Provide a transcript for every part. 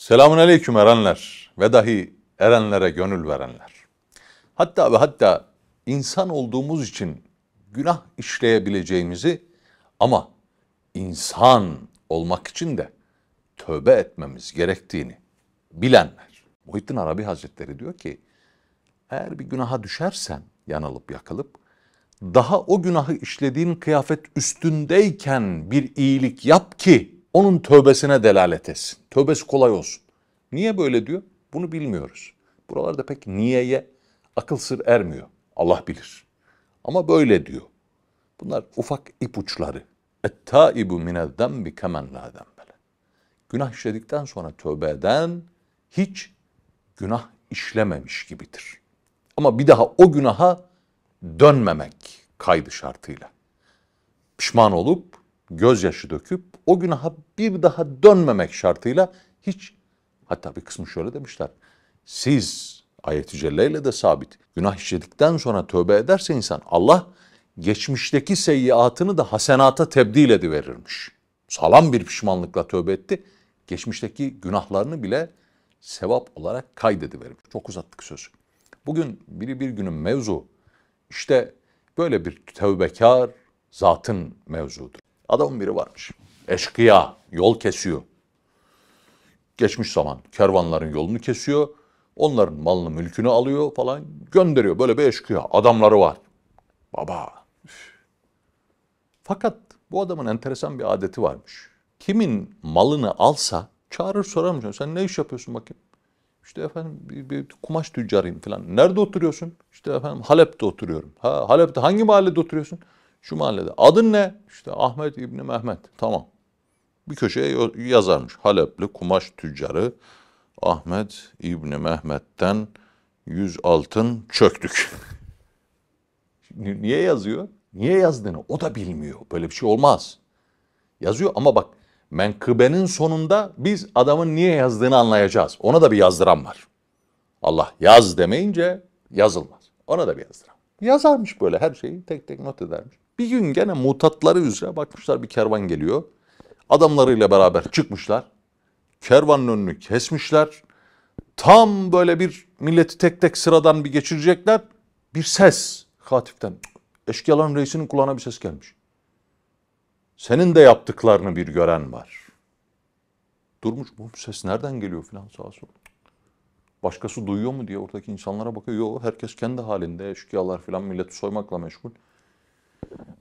Selamun aleyküm erenler ve dahi erenlere gönül verenler. Hatta ve hatta insan olduğumuz için günah işleyebileceğimizi ama insan olmak için de tövbe etmemiz gerektiğini bilenler. Muhittin Arabi Hazretleri diyor ki eğer bir günaha düşersen yanılıp yakılıp daha o günahı işlediğin kıyafet üstündeyken bir iyilik yap ki onun tövbesine delalet etsin. Tövbesi kolay olsun. Niye böyle diyor? Bunu bilmiyoruz. Buralarda pek niyeye akıl sır ermiyor. Allah bilir. Ama böyle diyor. Bunlar ufak ipuçları. Et-taibu mined-dembi bi kemen la Günah işledikten sonra tövbe eden hiç günah işlememiş gibidir. Ama bir daha o günaha dönmemek kaydı şartıyla. Pişman olup, gözyaşı döküp o günaha bir daha dönmemek şartıyla hiç hatta bir kısmı şöyle demişler. Siz ayet-i celleyle de sabit günah işledikten sonra tövbe ederse insan Allah geçmişteki seyyiatını da hasenata tebdil ediverirmiş. Salam bir pişmanlıkla tövbe etti. Geçmişteki günahlarını bile sevap olarak kaydediverirmiş. Çok uzattık söz. Bugün biri bir günün mevzu işte böyle bir tövbekar zatın mevzudur. Adamın biri varmış eşkıya yol kesiyor. Geçmiş zaman kervanların yolunu kesiyor. Onların malını mülkünü alıyor falan gönderiyor. Böyle bir eşkıya adamları var. Baba. Fakat bu adamın enteresan bir adeti varmış. Kimin malını alsa çağırır sorar mı Sen ne iş yapıyorsun bakayım? İşte efendim bir, bir kumaş tüccarıyım falan. Nerede oturuyorsun? İşte efendim Halep'te oturuyorum. Ha Halep'te hangi mahallede oturuyorsun? Şu mahallede. Adın ne? İşte Ahmet İbni Mehmet. Tamam bir köşeye yazarmış. Halepli kumaş tüccarı Ahmet İbni Mehmet'ten 100 altın çöktük. Niye yazıyor? Niye yazdığını o da bilmiyor. Böyle bir şey olmaz. Yazıyor ama bak menkıbenin sonunda biz adamın niye yazdığını anlayacağız. Ona da bir yazdıran var. Allah yaz demeyince yazılmaz. Ona da bir yazdıran. Yazarmış böyle her şeyi tek tek not edermiş. Bir gün gene mutatları üzere bakmışlar bir kervan geliyor adamlarıyla beraber çıkmışlar. Kervanın önünü kesmişler. Tam böyle bir milleti tek tek sıradan bir geçirecekler. Bir ses katiften. Eşkıyaların reisinin kulağına bir ses gelmiş. Senin de yaptıklarını bir gören var. Durmuş bu ses nereden geliyor filan sağa sola. Başkası duyuyor mu diye oradaki insanlara bakıyor. Yok herkes kendi halinde eşkıyalar filan milleti soymakla meşgul.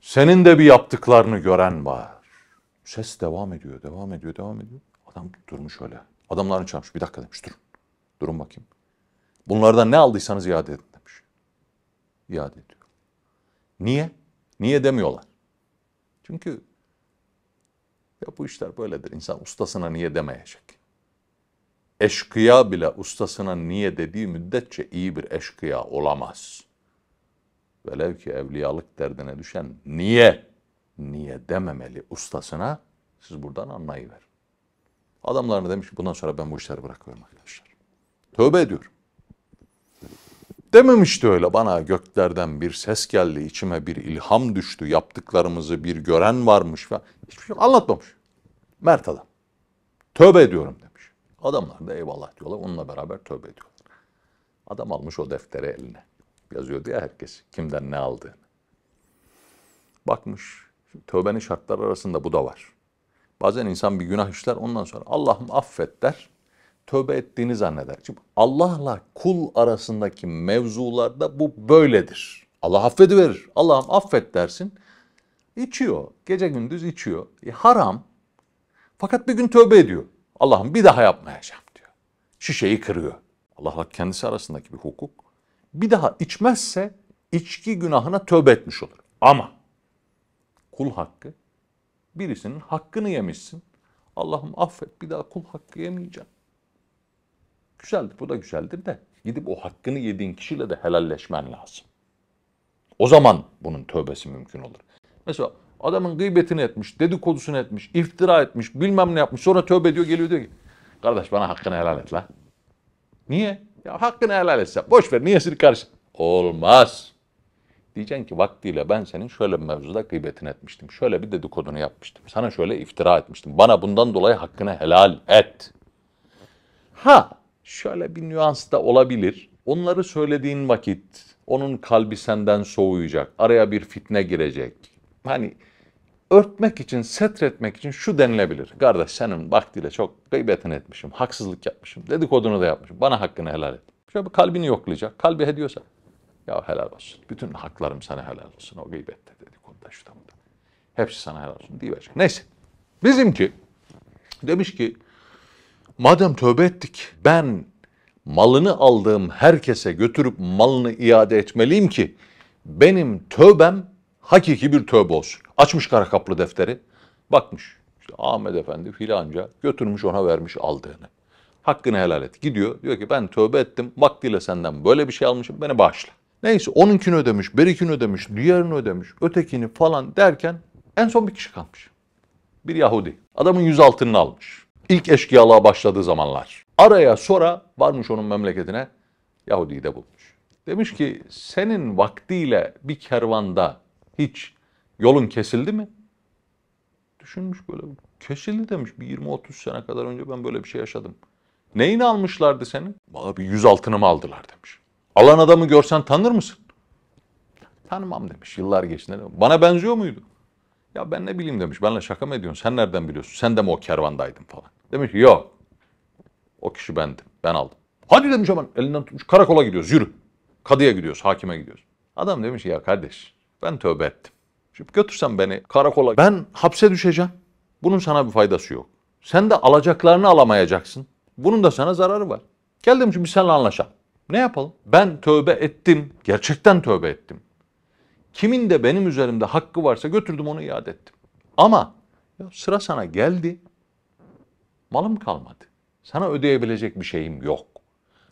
Senin de bir yaptıklarını gören var. Ses devam ediyor, devam ediyor, devam ediyor. Adam durmuş öyle. Adamlarını çağırmış. Bir dakika demiş durun. Durun bakayım. Bunlardan ne aldıysanız iade edin demiş. İade ediyor. Niye? Niye demiyorlar? Çünkü ya bu işler böyledir. İnsan ustasına niye demeyecek? Eşkıya bile ustasına niye dediği müddetçe iyi bir eşkıya olamaz. Velev ki evliyalık derdine düşen niye niye dememeli ustasına siz buradan anlayıver. Adamlarına demiş bundan sonra ben bu işleri bırakıyorum arkadaşlar. Tövbe ediyorum. Dememişti öyle bana göklerden bir ses geldi, içime bir ilham düştü, yaptıklarımızı bir gören varmış ve Hiçbir şey anlatmamış. Mert adam. Tövbe ediyorum demiş. Adamlar da eyvallah diyorlar, onunla beraber tövbe ediyor. Adam almış o defteri eline. Yazıyor diye herkes kimden ne aldığını. Bakmış Şimdi tövbenin şartları arasında bu da var. Bazen insan bir günah işler ondan sonra Allah'ım affet der. Tövbe ettiğini zanneder. Şimdi Allah'la kul arasındaki mevzularda bu böyledir. Allah affediverir. Allah'ım affet dersin. İçiyor. Gece gündüz içiyor. E, haram. Fakat bir gün tövbe ediyor. Allah'ım bir daha yapmayacağım diyor. Şişeyi kırıyor. Allah'la kendisi arasındaki bir hukuk. Bir daha içmezse içki günahına tövbe etmiş olur. Ama kul hakkı. Birisinin hakkını yemişsin. Allah'ım affet bir daha kul hakkı yemeyeceğim. Güzeldir bu da güzeldir de gidip o hakkını yediğin kişiyle de helalleşmen lazım. O zaman bunun tövbesi mümkün olur. Mesela adamın gıybetini etmiş, dedikodusunu etmiş, iftira etmiş, bilmem ne yapmış. Sonra tövbe ediyor geliyor diyor ki kardeş bana hakkını helal et la. Niye? Ya hakkını helal etse boş ver niye niyesini karşı. Olmaz. Diyeceksin ki vaktiyle ben senin şöyle bir mevzuda gıybetini etmiştim. Şöyle bir dedikodunu yapmıştım. Sana şöyle iftira etmiştim. Bana bundan dolayı hakkını helal et. Ha şöyle bir nüans da olabilir. Onları söylediğin vakit onun kalbi senden soğuyacak. Araya bir fitne girecek. Hani örtmek için, setretmek için şu denilebilir. Kardeş senin vaktiyle çok gıybetini etmişim, haksızlık yapmışım, dedikodunu da yapmışım. Bana hakkını helal et. Şöyle bir kalbini yoklayacak. Kalbi ediyorsa ya helal olsun. Bütün haklarım sana helal olsun. O gıybette dedikoduda şu tamda. Hepsi sana helal olsun diyecek. Neyse. Bizimki demiş ki madem tövbe ettik ben malını aldığım herkese götürüp malını iade etmeliyim ki benim tövbem hakiki bir tövbe olsun. Açmış kara kaplı defteri. Bakmış. İşte Ahmet Efendi filanca götürmüş ona vermiş aldığını. Hakkını helal et. Gidiyor diyor ki ben tövbe ettim. Vaktiyle senden böyle bir şey almışım beni bağışla. Neyse onunkini ödemiş, berikini ödemiş, diğerini ödemiş, ötekini falan derken en son bir kişi kalmış. Bir Yahudi. Adamın yüz altınını almış. İlk eşkıyalığa başladığı zamanlar. Araya sonra varmış onun memleketine Yahudi'yi de bulmuş. Demiş ki senin vaktiyle bir kervanda hiç yolun kesildi mi? Düşünmüş böyle kesildi demiş bir 20-30 sene kadar önce ben böyle bir şey yaşadım. Neyini almışlardı senin? Valla bir yüz altınımı aldılar demiş. Alan adamı görsen tanır mısın? Tanımam demiş yıllar geçti. Bana benziyor muydu? Ya ben ne bileyim demiş. Benle şaka mı ediyorsun? Sen nereden biliyorsun? Sen de mi o kervandaydın falan. Demiş yok. O kişi bendim. Ben aldım. Hadi demiş hemen elinden tutmuş. Karakola gidiyoruz. Yürü. Kadıya gidiyoruz. Hakime gidiyoruz. Adam demiş ya kardeş ben tövbe ettim. Şimdi götürsen beni karakola ben hapse düşeceğim. Bunun sana bir faydası yok. Sen de alacaklarını alamayacaksın. Bunun da sana zararı var. Gel demiş biz seninle anlaşalım. Ne yapalım? Ben tövbe ettim. Gerçekten tövbe ettim. Kimin de benim üzerimde hakkı varsa götürdüm onu iade ettim. Ama ya sıra sana geldi. Malım kalmadı. Sana ödeyebilecek bir şeyim yok.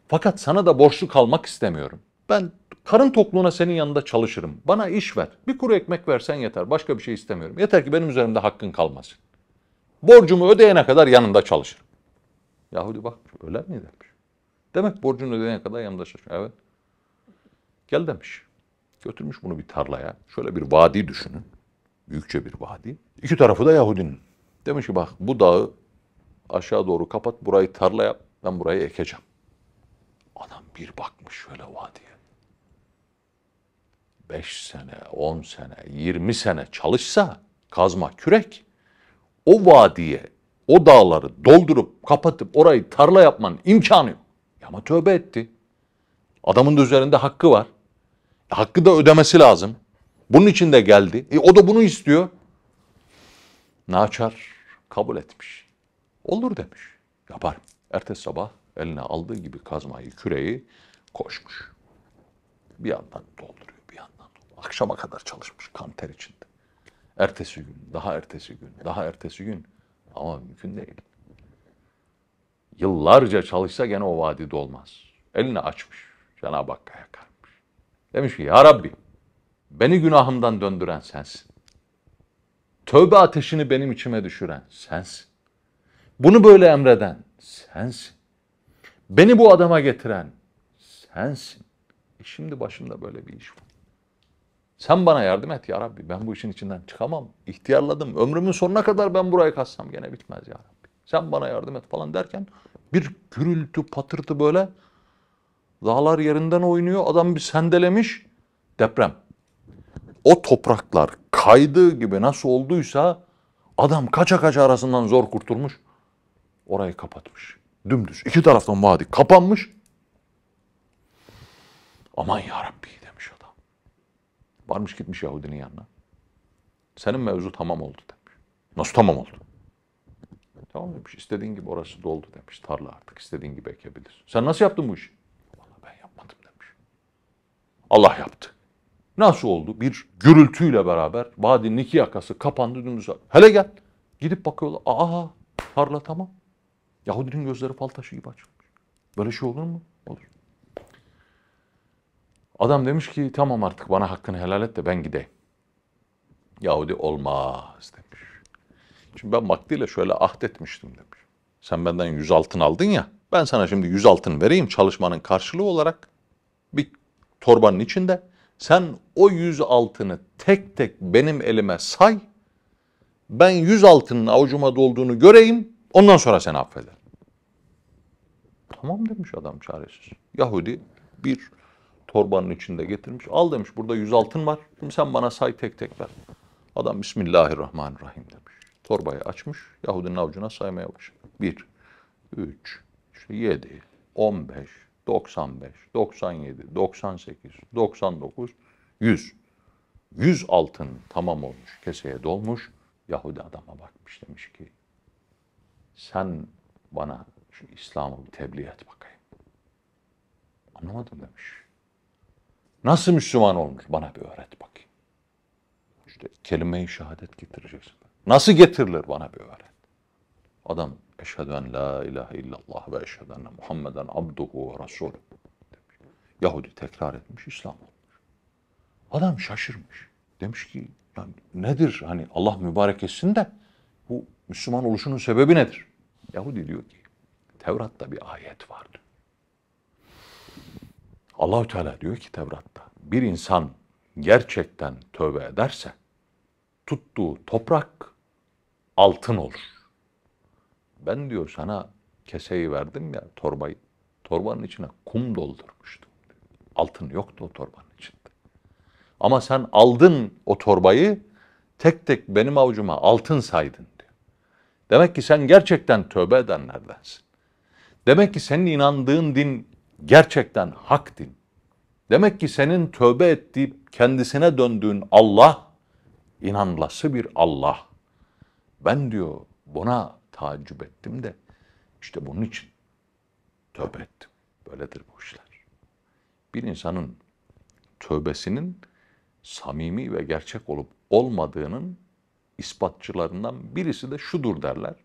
Fakat sana da borçlu kalmak istemiyorum. Ben karın tokluğuna senin yanında çalışırım. Bana iş ver. Bir kuru ekmek versen yeter. Başka bir şey istemiyorum. Yeter ki benim üzerimde hakkın kalmasın. Borcumu ödeyene kadar yanında çalışırım. Yahudi bak öyle mi demiş? Demek borcunu ödeyene kadar yandaşa. Evet. Gel demiş. Götürmüş bunu bir tarlaya. Şöyle bir vadi düşünün. Büyükçe bir vadi. İki tarafı da Yahudinin. Demiş ki bak bu dağı aşağı doğru kapat. Burayı tarla yap. Ben burayı ekeceğim. Adam bir bakmış şöyle vadiye. Beş sene, on sene, yirmi sene çalışsa kazma kürek o vadiye, o dağları doldurup kapatıp orayı tarla yapmanın imkanı yok. Ama tövbe etti. Adamın da üzerinde hakkı var. E, hakkı da ödemesi lazım. Bunun için de geldi. E, o da bunu istiyor. Naçar kabul etmiş. Olur demiş. Yapar. Ertesi sabah eline aldığı gibi kazmayı, küreği koşmuş. Bir yandan dolduruyor, bir yandan dolduruyor. Akşama kadar çalışmış kan ter içinde. Ertesi gün, daha ertesi gün, daha ertesi gün. Ama mümkün değil. Yıllarca çalışsa gene o vadi dolmaz. Elini açmış. Cenab-ı Hakk'a yakarmış. Demiş ki ya Rabbi beni günahımdan döndüren sensin. Tövbe ateşini benim içime düşüren sensin. Bunu böyle emreden sensin. Beni bu adama getiren sensin. E şimdi başımda böyle bir iş var. Sen bana yardım et ya Rabbi. Ben bu işin içinden çıkamam. İhtiyarladım. Ömrümün sonuna kadar ben burayı kassam gene bitmez ya Rabbi. Sen bana yardım et falan derken bir gürültü patırtı böyle dağlar yerinden oynuyor. Adam bir sendelemiş deprem. O topraklar kaydığı gibi nasıl olduysa adam kaça kaça arasından zor kurtulmuş. Orayı kapatmış. Dümdüz. iki taraftan vadi kapanmış. Aman ya Rabbi demiş adam. Varmış gitmiş Yahudinin yanına. Senin mevzu tamam oldu demiş. Nasıl tamam oldu? Tamam demiş. İstediğin gibi orası doldu demiş. Tarla artık istediğin gibi ekebilir. Sen nasıl yaptın bu işi? Vallahi ben yapmadım demiş. Allah yaptı. Nasıl oldu? Bir gürültüyle beraber vadinin iki yakası kapandı dümdüz. Hele gel. Gidip bakıyorlar. aha tarla tamam. Yahudinin gözleri fal taşı gibi açılmış. Böyle şey olur mu? Olur. Adam demiş ki tamam artık bana hakkını helal et de ben gideyim. Yahudi olmaz demiş. Şimdi ben vaktiyle şöyle ahdetmiştim demiş. Sen benden yüz altın aldın ya. Ben sana şimdi yüz altın vereyim çalışmanın karşılığı olarak. Bir torbanın içinde. Sen o yüz altını tek tek benim elime say. Ben yüz altının avucuma dolduğunu göreyim. Ondan sonra seni affeder. Tamam demiş adam çaresiz. Yahudi bir torbanın içinde getirmiş. Al demiş burada yüz altın var. Şimdi sen bana say tek tek ver. Adam Bismillahirrahmanirrahim demiş torbayı açmış, Yahudinin avucuna saymaya başladı. 1, 3, işte 7, 15, 95, 97, 98, 99, 100. 100 altın tamam olmuş, keseye dolmuş. Yahudi adama bakmış demiş ki, sen bana şu İslam'ı bir tebliğ et bakayım. Anlamadım demiş. Nasıl Müslüman olmuş bana bir öğret bakayım. İşte kelime-i şehadet getireceksin. Nasıl getirilir bana bir öğret. Adam eşhedü en la ilahe illallah ve eşhedü enne Muhammeden abduhu ve rasulü. Yahudi tekrar etmiş İslam olmuş. Adam şaşırmış. Demiş ki yani nedir hani Allah mübarek etsin de bu Müslüman oluşunun sebebi nedir? Yahudi diyor ki Tevrat'ta bir ayet vardı. Allahü Teala diyor ki Tevrat'ta bir insan gerçekten tövbe ederse tuttuğu toprak altın olur. Ben diyor sana keseyi verdim ya torbayı. Torbanın içine kum doldurmuştum. Altın yoktu o torbanın içinde. Ama sen aldın o torbayı tek tek benim avucuma altın saydın diyor. Demek ki sen gerçekten tövbe edenlerdensin. Demek ki senin inandığın din gerçekten hak din. Demek ki senin tövbe ettiği kendisine döndüğün Allah inanlası bir Allah. Ben diyor buna tacip ettim de işte bunun için tövbe ettim. Böyledir bu işler. Bir insanın tövbesinin samimi ve gerçek olup olmadığının ispatçılarından birisi de şudur derler.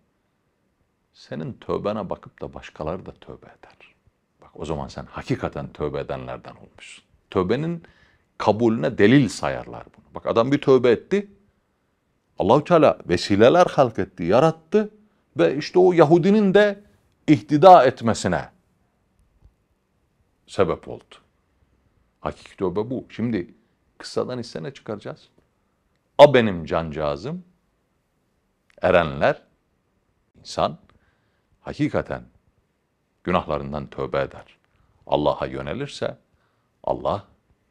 Senin tövbene bakıp da başkaları da tövbe eder. Bak o zaman sen hakikaten tövbe edenlerden olmuşsun. Tövbenin kabulüne delil sayarlar bunu. Bak adam bir tövbe etti, Allahü Teala vesileler halk etti, yarattı ve işte o Yahudinin de ihtida etmesine sebep oldu. Hakiki tövbe bu. Şimdi kıssadan ise ne çıkaracağız? A benim cancağızım, erenler, insan hakikaten günahlarından tövbe eder. Allah'a yönelirse Allah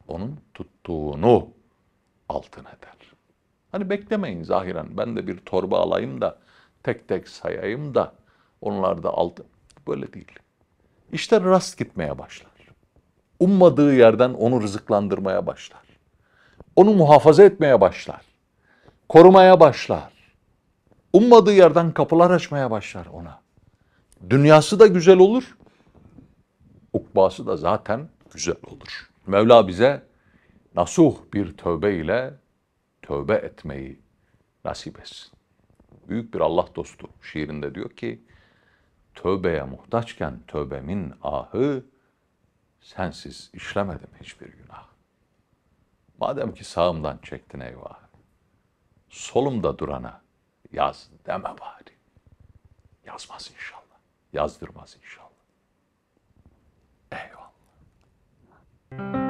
onun tuttuğunu altın eder. Hani beklemeyin zahiren. Ben de bir torba alayım da tek tek sayayım da onlar da aldı. Böyle değil. İşte rast gitmeye başlar. Ummadığı yerden onu rızıklandırmaya başlar. Onu muhafaza etmeye başlar. Korumaya başlar. Ummadığı yerden kapılar açmaya başlar ona. Dünyası da güzel olur. Ukbası da zaten güzel olur. Mevla bize nasuh bir tövbe ile tövbe etmeyi nasip etsin. Büyük bir Allah dostu şiirinde diyor ki, tövbeye muhtaçken tövbemin ahı, sensiz işlemedim hiçbir günah. Madem ki sağımdan çektin eyvah, solumda durana yaz deme bari. Yazmaz inşallah, yazdırmaz inşallah. Eyvallah.